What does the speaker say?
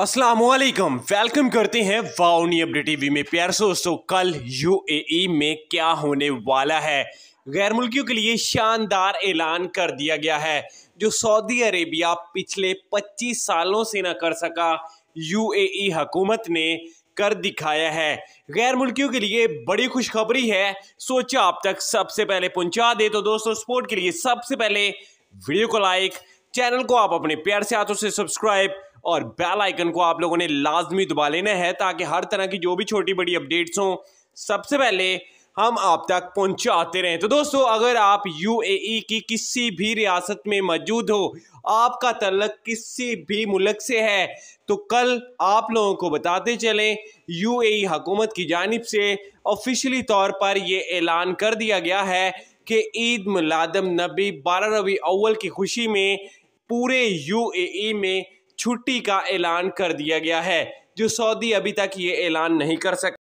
Aslam welcome करते हैं वाउनी update TV में प्यार दोस्तों कल यूएई में क्या होने वाला है गैर मुल्कियों के लिए शानदार ऐलान कर दिया गया है जो सऊदी अरेबिया पिछले 25 सालों से ना कर सका यूएई हुकूमत ने कर दिखाया है गैर मुल्कियों के लिए बड़ी खुशखबरी है सोचा आप तक सबसे पहले पहुंचा दे तो दोस्तों स्पोर्ट के लिए सबसे पहले वीडियो को लाइक चैनल को आप अपने प्यार से हाथों से सब्सक्राइब और बेल आइकन को आप लोगों ने लाजमी दबा लेना है ताकि हर तरह की जो भी छोटी बड़ी अपडेट्स हों सबसे पहले हम आप तक पहुंचाते रहें तो दोस्तों अगर आप यूएई e की किसी भी रियासत में मौजूद हो आपका तलक किसी भी मुल्क से है तो कल आप लोगों को बताते चलें यूएई e हुकूमत की जानब से ऑफिशली तौर पर ये ऐलान कर दिया गया है कि ईद मिलादम नबी बारह रवि अव्वल की खुशी में पूरे यूएई e में छुट्टी का ऐलान कर दिया गया है जो सऊदी अभी तक ये ऐलान नहीं कर सक